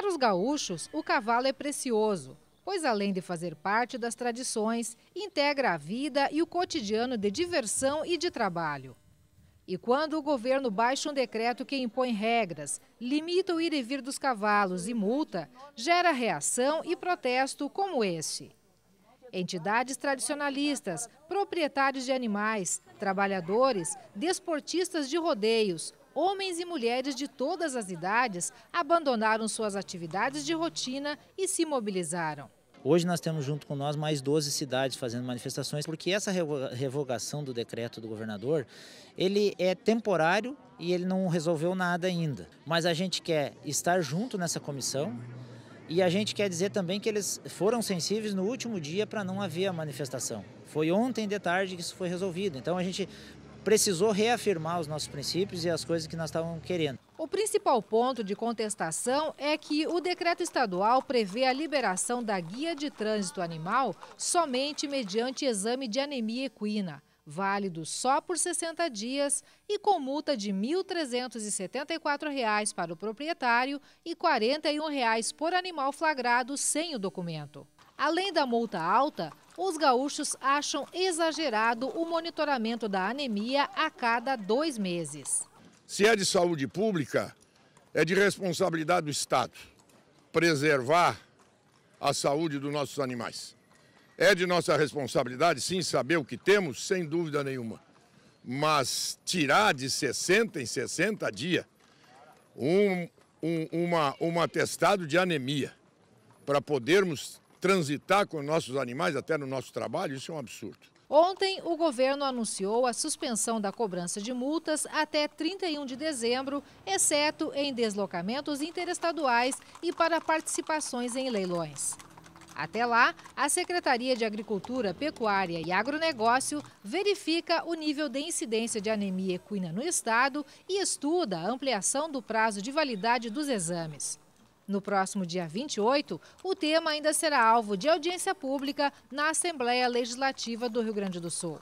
Para os gaúchos, o cavalo é precioso, pois além de fazer parte das tradições, integra a vida e o cotidiano de diversão e de trabalho. E quando o governo baixa um decreto que impõe regras, limita o ir e vir dos cavalos e multa, gera reação e protesto como este. Entidades tradicionalistas, proprietários de animais, trabalhadores, desportistas de rodeios, homens e mulheres de todas as idades abandonaram suas atividades de rotina e se mobilizaram. Hoje nós temos junto com nós mais 12 cidades fazendo manifestações, porque essa revogação do decreto do governador, ele é temporário e ele não resolveu nada ainda. Mas a gente quer estar junto nessa comissão e a gente quer dizer também que eles foram sensíveis no último dia para não haver a manifestação. Foi ontem de tarde que isso foi resolvido. Então a gente precisou reafirmar os nossos princípios e as coisas que nós estávamos querendo. O principal ponto de contestação é que o decreto estadual prevê a liberação da guia de trânsito animal somente mediante exame de anemia equina, válido só por 60 dias e com multa de R$ 1.374 para o proprietário e R$ 41 reais por animal flagrado sem o documento. Além da multa alta, os gaúchos acham exagerado o monitoramento da anemia a cada dois meses. Se é de saúde pública, é de responsabilidade do Estado preservar a saúde dos nossos animais. É de nossa responsabilidade, sim, saber o que temos, sem dúvida nenhuma. Mas tirar de 60 em 60 dias um, um, uma, um atestado de anemia para podermos transitar com nossos animais até no nosso trabalho, isso é um absurdo. Ontem, o governo anunciou a suspensão da cobrança de multas até 31 de dezembro, exceto em deslocamentos interestaduais e para participações em leilões. Até lá, a Secretaria de Agricultura, Pecuária e Agronegócio verifica o nível de incidência de anemia equina no estado e estuda a ampliação do prazo de validade dos exames. No próximo dia 28, o tema ainda será alvo de audiência pública na Assembleia Legislativa do Rio Grande do Sul.